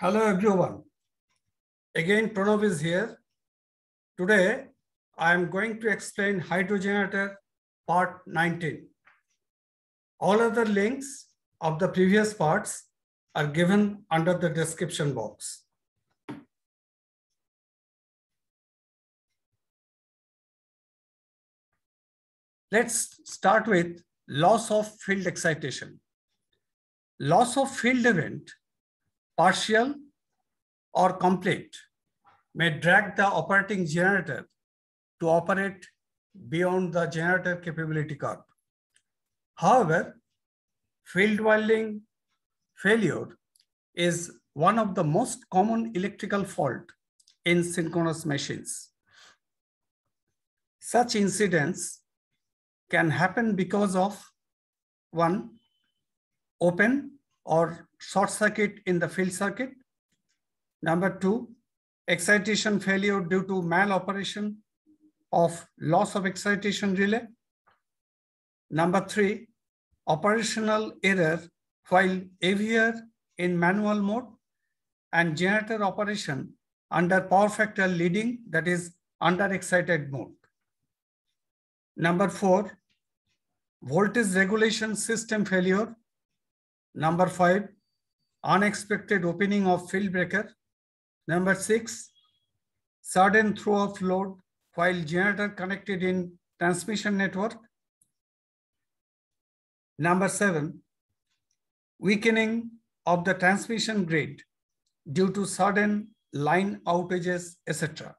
Hello everyone. Again, Pranav is here. Today, I am going to explain hydrogenator part 19. All other links of the previous parts are given under the description box. Let's start with loss of field excitation. Loss of field event partial, or complete may drag the operating generator to operate beyond the generator capability curve. However, field winding failure is one of the most common electrical fault in synchronous machines. Such incidents can happen because of one, open or short circuit in the field circuit. Number two, excitation failure due to maloperation of loss of excitation relay. Number three, operational error while AVR in manual mode and generator operation under power factor leading, that is under excited mode. Number four, voltage regulation system failure. Number five, unexpected opening of field breaker. Number six, sudden throw of load while generator connected in transmission network. Number seven, weakening of the transmission grid due to sudden line outages, etc.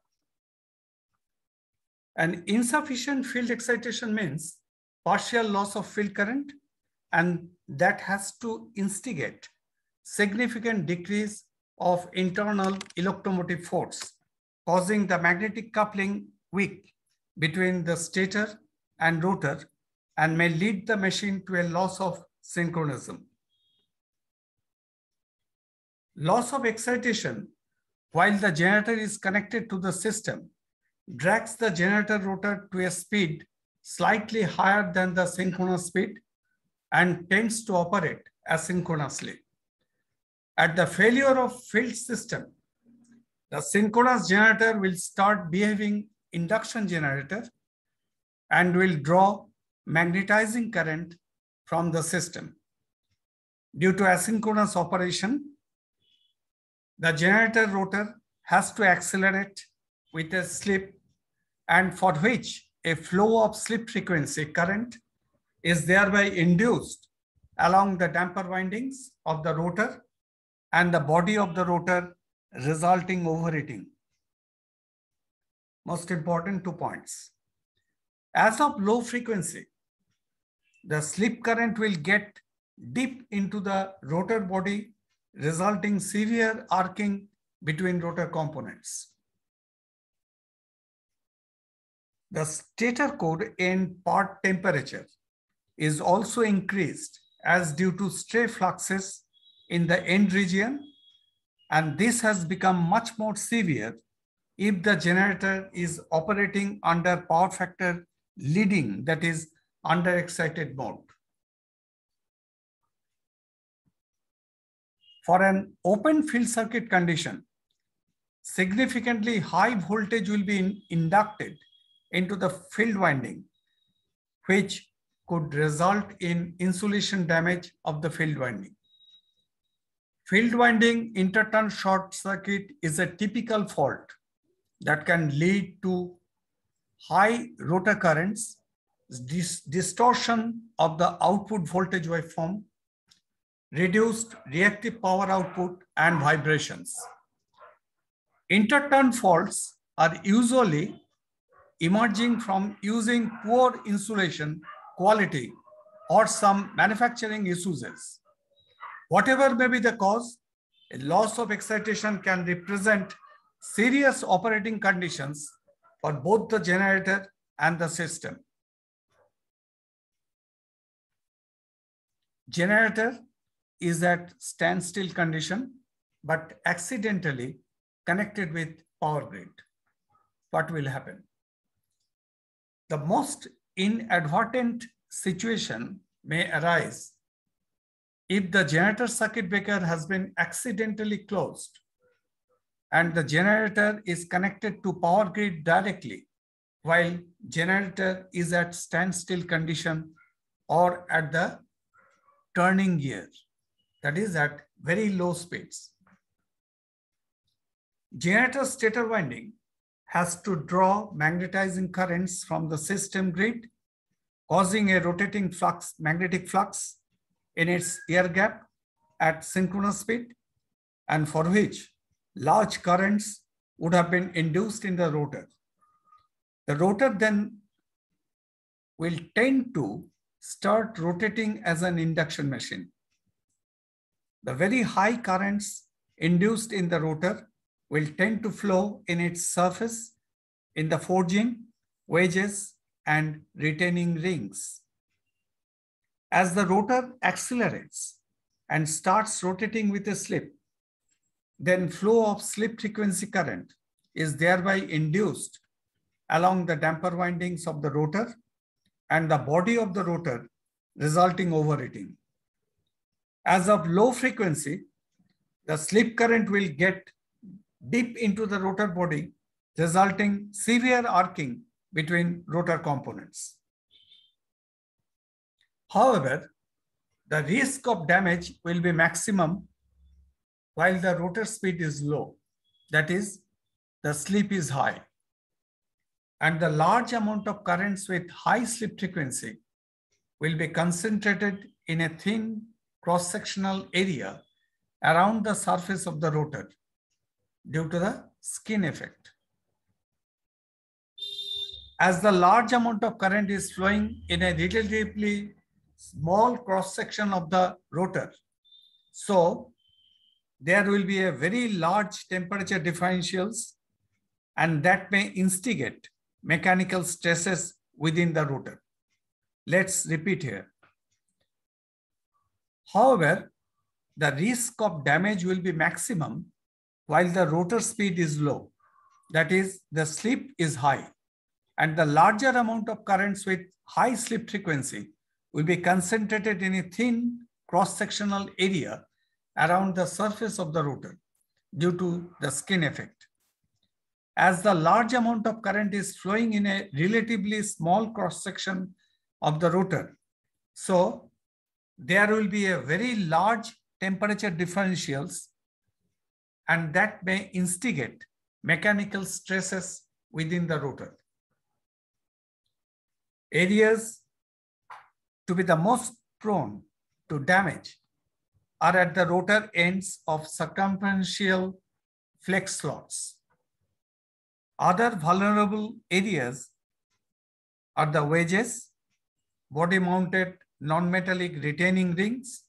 An insufficient field excitation means partial loss of field current and that has to instigate significant decrease of internal electromotive force, causing the magnetic coupling weak between the stator and rotor and may lead the machine to a loss of synchronism. Loss of excitation while the generator is connected to the system drags the generator rotor to a speed slightly higher than the synchronous speed and tends to operate asynchronously. At the failure of field system, the synchronous generator will start behaving induction generator and will draw magnetizing current from the system. Due to asynchronous operation, the generator rotor has to accelerate with a slip and for which a flow of slip frequency current is thereby induced along the damper windings of the rotor and the body of the rotor resulting overheating. Most important two points. As of low frequency, the slip current will get deep into the rotor body, resulting severe arcing between rotor components. The stator core end part temperature is also increased as due to stray fluxes in the end region. And this has become much more severe if the generator is operating under power factor leading, that is under excited mode. For an open field circuit condition, significantly high voltage will be in, inducted into the field winding, which could result in insulation damage of the field winding. Field winding interturn short circuit is a typical fault that can lead to high rotor currents, dis distortion of the output voltage waveform, reduced reactive power output, and vibrations. Interturn faults are usually emerging from using poor insulation quality or some manufacturing issues Whatever may be the cause, loss of excitation can represent serious operating conditions for both the generator and the system. Generator is at standstill condition, but accidentally connected with power grid. What will happen? The most inadvertent situation may arise if the generator circuit breaker has been accidentally closed and the generator is connected to power grid directly while generator is at standstill condition or at the turning gear, that is at very low speeds. Generator stator winding has to draw magnetizing currents from the system grid, causing a rotating flux, magnetic flux in its air gap at synchronous speed and for which large currents would have been induced in the rotor. The rotor then will tend to start rotating as an induction machine. The very high currents induced in the rotor will tend to flow in its surface in the forging, wedges, and retaining rings. As the rotor accelerates and starts rotating with a slip, then flow of slip frequency current is thereby induced along the damper windings of the rotor and the body of the rotor resulting overheating. As of low frequency, the slip current will get deep into the rotor body resulting severe arcing between rotor components. However, the risk of damage will be maximum while the rotor speed is low. That is, the slip is high. And the large amount of currents with high slip frequency will be concentrated in a thin cross-sectional area around the surface of the rotor due to the skin effect. As the large amount of current is flowing in a relatively small cross section of the rotor. So there will be a very large temperature differentials and that may instigate mechanical stresses within the rotor. Let's repeat here. However, the risk of damage will be maximum while the rotor speed is low. That is, the slip is high. And the larger amount of currents with high slip frequency will be concentrated in a thin cross-sectional area around the surface of the rotor due to the skin effect. As the large amount of current is flowing in a relatively small cross-section of the rotor, so there will be a very large temperature differentials and that may instigate mechanical stresses within the rotor. Areas to be the most prone to damage are at the rotor ends of circumferential flex slots. Other vulnerable areas are the wedges, body-mounted non-metallic retaining rings,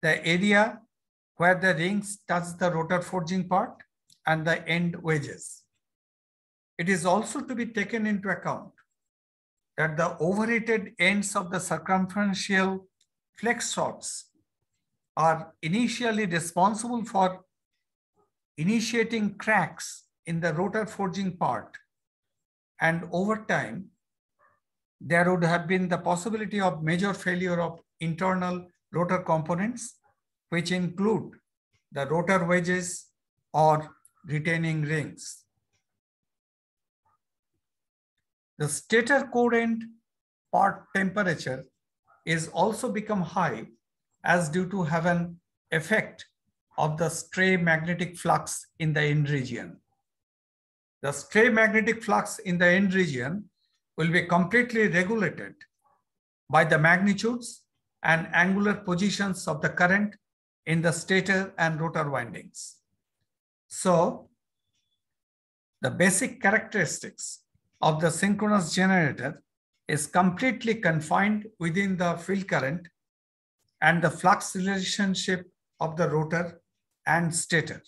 the area where the rings touch the rotor forging part, and the end wedges. It is also to be taken into account that the overrated ends of the circumferential flex shots are initially responsible for initiating cracks in the rotor forging part. And over time, there would have been the possibility of major failure of internal rotor components, which include the rotor wedges or retaining rings. The stator current part temperature is also become high as due to have an effect of the stray magnetic flux in the end region. The stray magnetic flux in the end region will be completely regulated by the magnitudes and angular positions of the current in the stator and rotor windings. So the basic characteristics of the synchronous generator is completely confined within the field current and the flux relationship of the rotor and stator.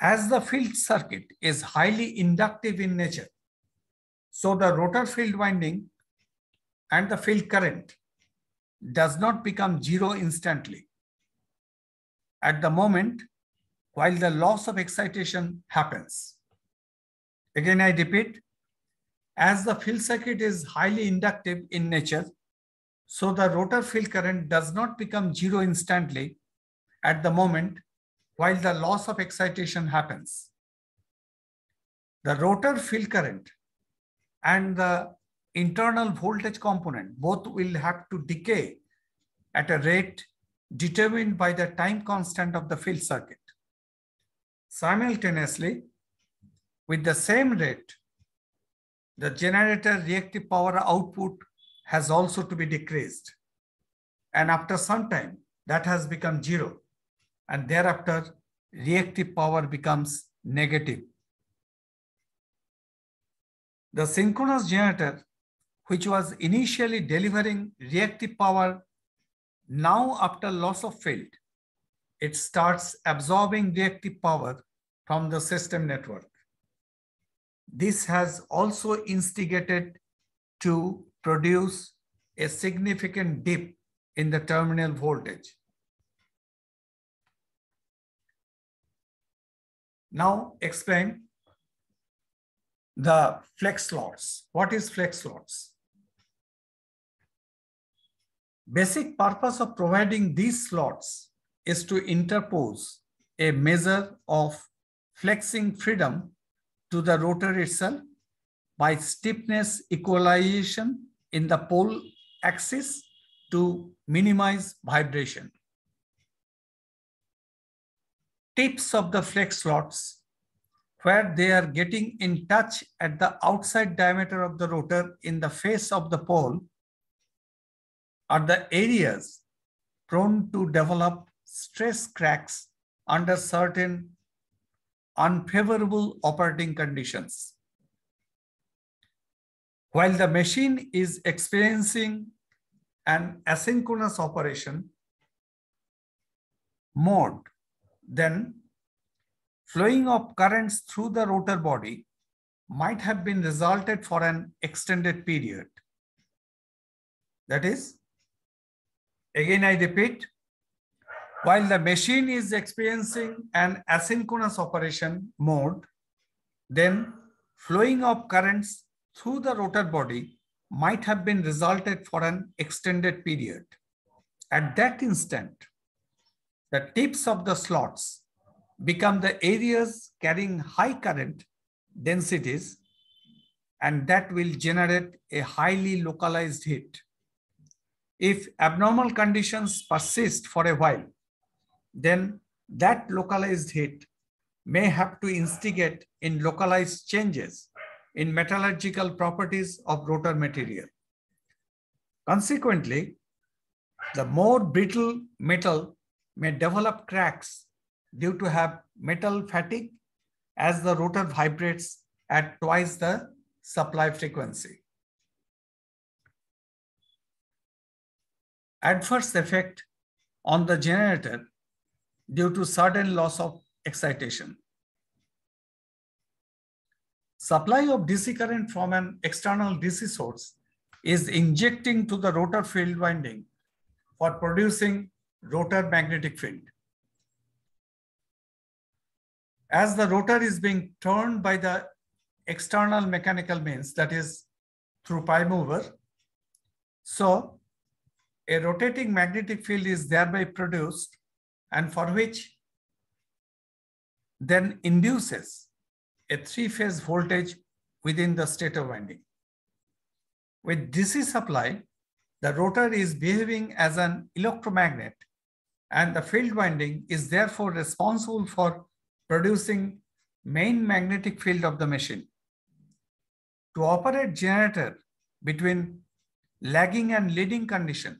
As the field circuit is highly inductive in nature, so the rotor field winding and the field current does not become zero instantly. At the moment, while the loss of excitation happens. Again, I repeat, as the field circuit is highly inductive in nature, so the rotor field current does not become zero instantly at the moment while the loss of excitation happens. The rotor field current and the internal voltage component both will have to decay at a rate determined by the time constant of the field circuit. Simultaneously, with the same rate, the generator reactive power output has also to be decreased. And after some time, that has become zero. And thereafter, reactive power becomes negative. The synchronous generator, which was initially delivering reactive power, now after loss of field, it starts absorbing reactive power from the system network. This has also instigated to produce a significant dip in the terminal voltage. Now explain the flex slots. What is flex slots? Basic purpose of providing these slots is to interpose a measure of flexing freedom to the rotor itself by stiffness equalization in the pole axis to minimize vibration. Tips of the flex rods where they are getting in touch at the outside diameter of the rotor in the face of the pole are the areas prone to develop stress cracks under certain unfavorable operating conditions. While the machine is experiencing an asynchronous operation mode, then flowing of currents through the rotor body might have been resulted for an extended period. That is, again I repeat, while the machine is experiencing an asynchronous operation mode, then flowing of currents through the rotor body might have been resulted for an extended period. At that instant, the tips of the slots become the areas carrying high current densities and that will generate a highly localized heat. If abnormal conditions persist for a while, then that localized heat may have to instigate in localized changes in metallurgical properties of rotor material. Consequently, the more brittle metal may develop cracks due to have metal fatigue as the rotor vibrates at twice the supply frequency. Adverse effect on the generator due to sudden loss of excitation. Supply of DC current from an external DC source is injecting to the rotor field winding for producing rotor magnetic field. As the rotor is being turned by the external mechanical means, that is through pi mover, so a rotating magnetic field is thereby produced and for which then induces a three-phase voltage within the stator winding. With DC supply, the rotor is behaving as an electromagnet and the field winding is therefore responsible for producing main magnetic field of the machine. To operate generator between lagging and leading condition,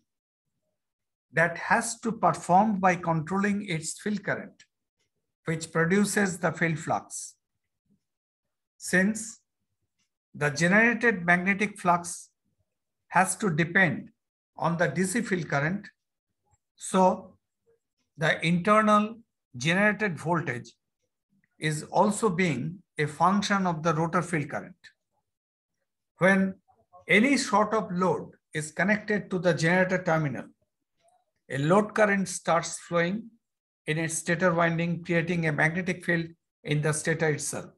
that has to perform by controlling its field current, which produces the field flux. Since the generated magnetic flux has to depend on the DC field current, so the internal generated voltage is also being a function of the rotor field current. When any sort of load is connected to the generator terminal, a load current starts flowing in its stator winding, creating a magnetic field in the stator itself.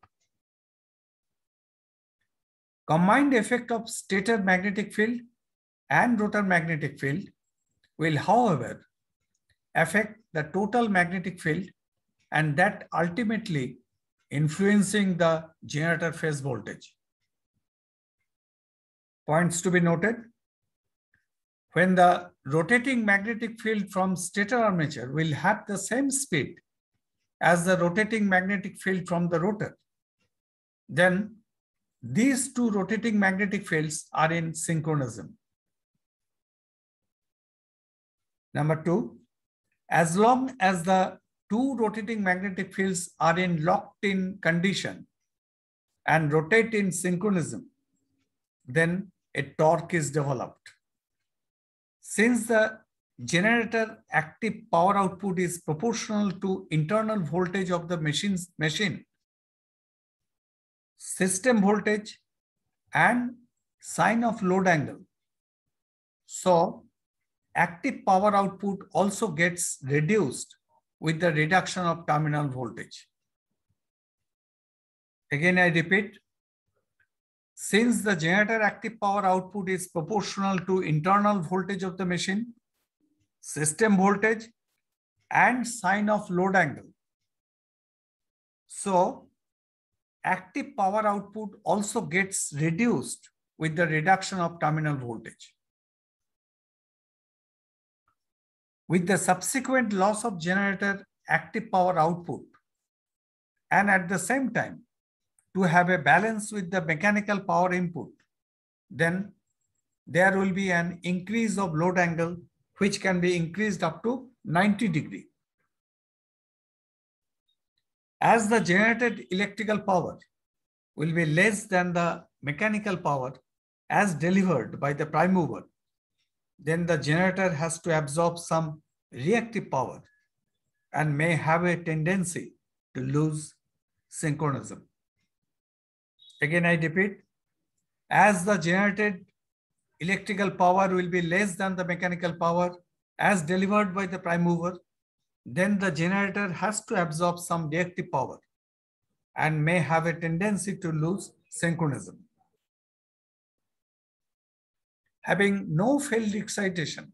Combined effect of stator magnetic field and rotor magnetic field will, however, affect the total magnetic field and that ultimately influencing the generator phase voltage. Points to be noted when the rotating magnetic field from stator armature will have the same speed as the rotating magnetic field from the rotor, then these two rotating magnetic fields are in synchronism. Number two, as long as the two rotating magnetic fields are in locked in condition and rotate in synchronism, then a torque is developed. Since the generator active power output is proportional to internal voltage of the machine's machine, system voltage and sine of load angle. So active power output also gets reduced with the reduction of terminal voltage. Again, I repeat, since the generator active power output is proportional to internal voltage of the machine, system voltage, and sine of load angle. So active power output also gets reduced with the reduction of terminal voltage. With the subsequent loss of generator active power output, and at the same time, to have a balance with the mechanical power input, then there will be an increase of load angle, which can be increased up to 90 degree. As the generated electrical power will be less than the mechanical power as delivered by the prime mover, then the generator has to absorb some reactive power and may have a tendency to lose synchronism. Again, I repeat, as the generated electrical power will be less than the mechanical power as delivered by the prime mover, then the generator has to absorb some reactive power and may have a tendency to lose synchronism. Having no failed excitation,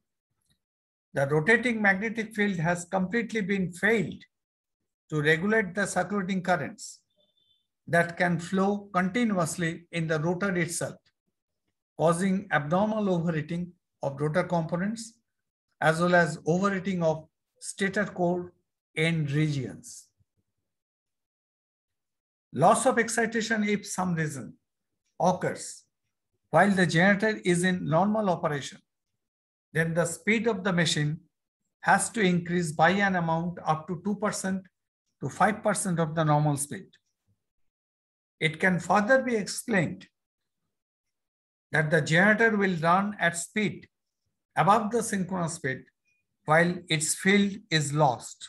the rotating magnetic field has completely been failed to regulate the circulating currents that can flow continuously in the rotor itself, causing abnormal overheating of rotor components, as well as overheating of stator core end regions. Loss of excitation if some reason occurs while the generator is in normal operation, then the speed of the machine has to increase by an amount up to 2% to 5% of the normal speed. It can further be explained that the generator will run at speed above the synchronous speed while its field is lost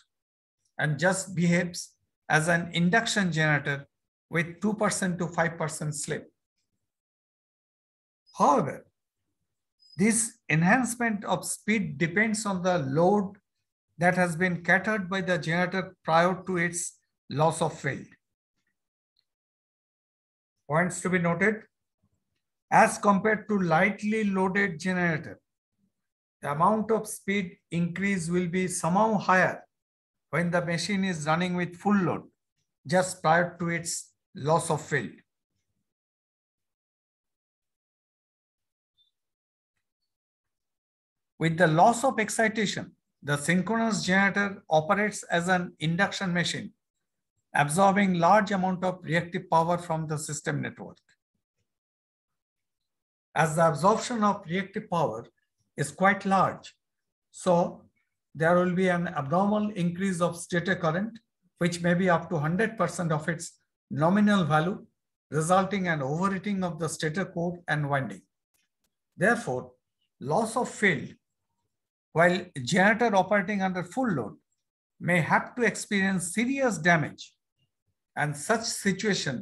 and just behaves as an induction generator with 2% to 5% slip. However, this enhancement of speed depends on the load that has been catered by the generator prior to its loss of field. Points to be noted. As compared to lightly loaded generator, the amount of speed increase will be somehow higher when the machine is running with full load just prior to its loss of field. With the loss of excitation, the synchronous generator operates as an induction machine absorbing large amount of reactive power from the system network. As the absorption of reactive power is quite large, so there will be an abnormal increase of stator current, which may be up to 100% of its nominal value, resulting in overheating of the stator core and winding. Therefore, loss of field while generator operating under full load may have to experience serious damage and such situation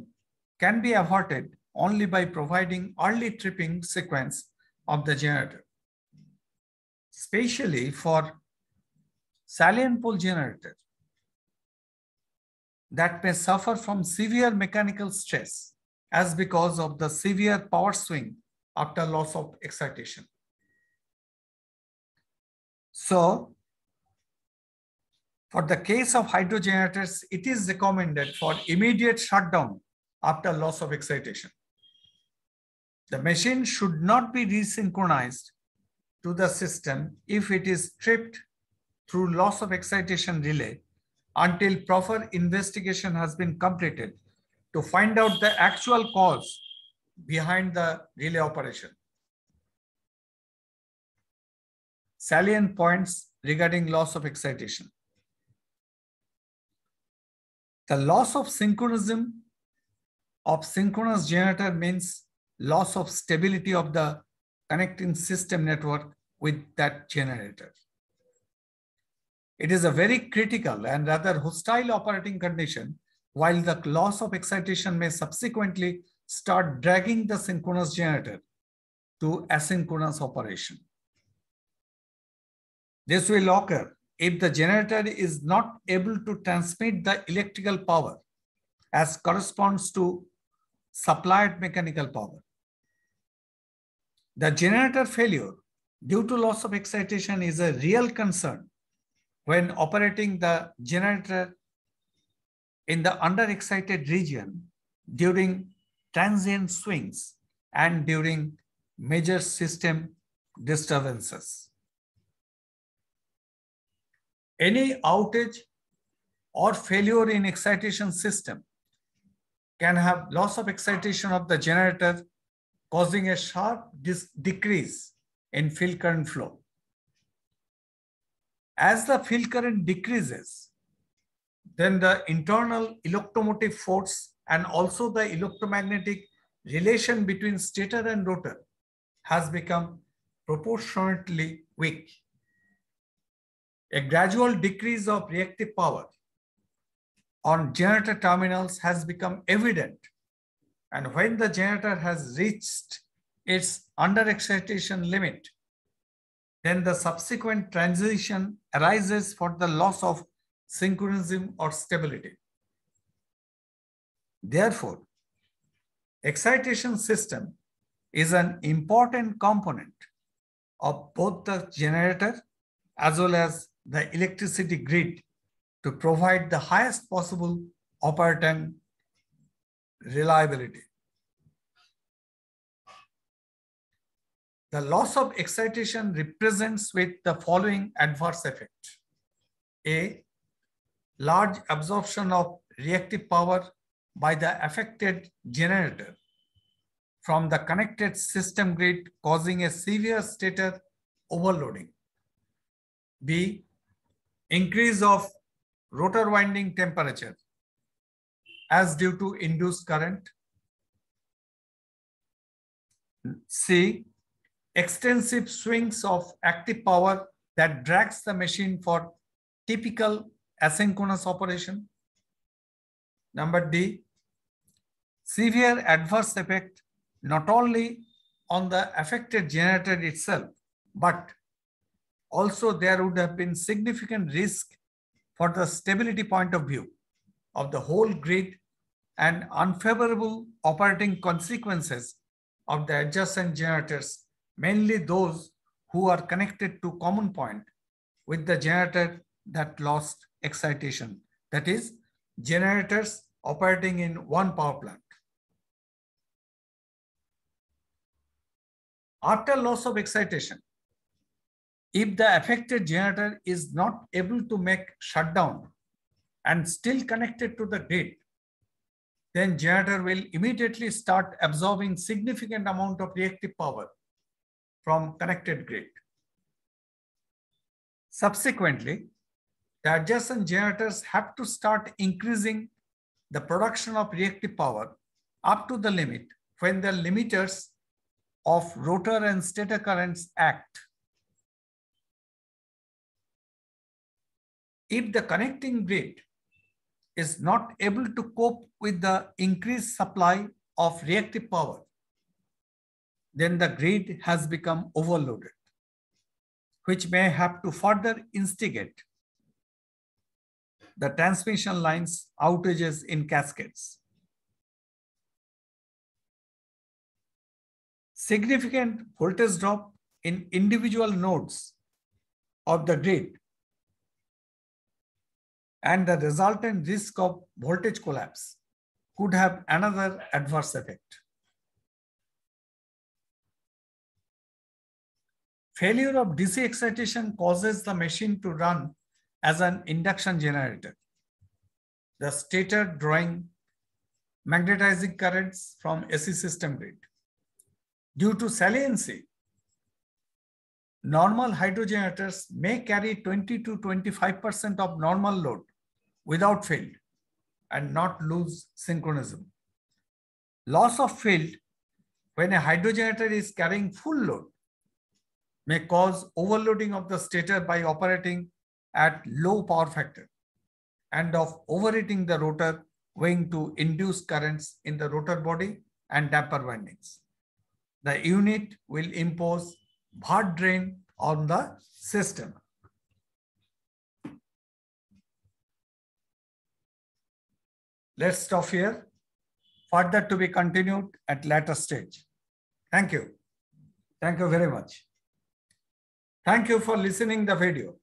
can be averted only by providing early tripping sequence of the generator. Especially for salient pole generator that may suffer from severe mechanical stress as because of the severe power swing after loss of excitation. So for the case of hydro generators, it is recommended for immediate shutdown after loss of excitation. The machine should not be resynchronized to the system if it is tripped through loss of excitation relay until proper investigation has been completed to find out the actual cause behind the relay operation. Salient points regarding loss of excitation. The loss of synchronism of synchronous generator means loss of stability of the connecting system network with that generator. It is a very critical and rather hostile operating condition while the loss of excitation may subsequently start dragging the synchronous generator to asynchronous operation. This will occur if the generator is not able to transmit the electrical power as corresponds to supplied mechanical power. The generator failure due to loss of excitation is a real concern when operating the generator in the underexcited region during transient swings and during major system disturbances. Any outage or failure in excitation system can have loss of excitation of the generator causing a sharp decrease in field current flow. As the field current decreases, then the internal electromotive force and also the electromagnetic relation between stator and rotor has become proportionately weak. A gradual decrease of reactive power on generator terminals has become evident. And when the generator has reached its under excitation limit, then the subsequent transition arises for the loss of synchronism or stability. Therefore, excitation system is an important component of both the generator as well as the electricity grid to provide the highest possible operating reliability. The loss of excitation represents with the following adverse effect. A, large absorption of reactive power by the affected generator from the connected system grid causing a severe stator overloading. B, increase of rotor winding temperature as due to induced current. C, extensive swings of active power that drags the machine for typical asynchronous operation. Number D, severe adverse effect not only on the affected generator itself, but also there would have been significant risk for the stability point of view of the whole grid and unfavorable operating consequences of the adjacent generators, mainly those who are connected to common point with the generator that lost excitation, that is, generators operating in one power plant. After loss of excitation, if the affected generator is not able to make shutdown and still connected to the grid, then generator will immediately start absorbing significant amount of reactive power from connected grid. Subsequently, the adjacent generators have to start increasing the production of reactive power up to the limit when the limiters of rotor and stator currents act if the connecting grid is not able to cope with the increased supply of reactive power, then the grid has become overloaded, which may have to further instigate the transmission lines outages in cascades. Significant voltage drop in individual nodes of the grid and the resultant risk of voltage collapse could have another adverse effect. Failure of DC excitation causes the machine to run as an induction generator. The stator drawing magnetizing currents from AC system grid. Due to saliency, normal hydrogenators may carry 20 to 25% of normal load without field and not lose synchronism. Loss of field when a hydrogenator is carrying full load may cause overloading of the stator by operating at low power factor and of overheating the rotor going to induce currents in the rotor body and damper windings. The unit will impose hard drain on the system. Let's stop here. Further to be continued at later stage. Thank you. Thank you very much. Thank you for listening the video.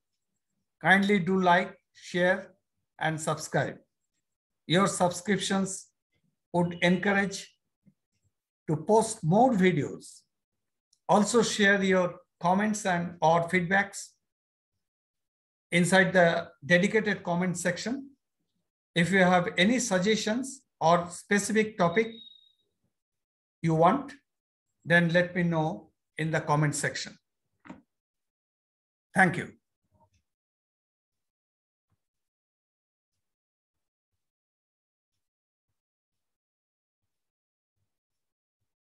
Kindly do like, share, and subscribe. Your subscriptions would encourage to post more videos. Also share your comments and or feedbacks inside the dedicated comment section if you have any suggestions or specific topic you want, then let me know in the comment section. Thank you.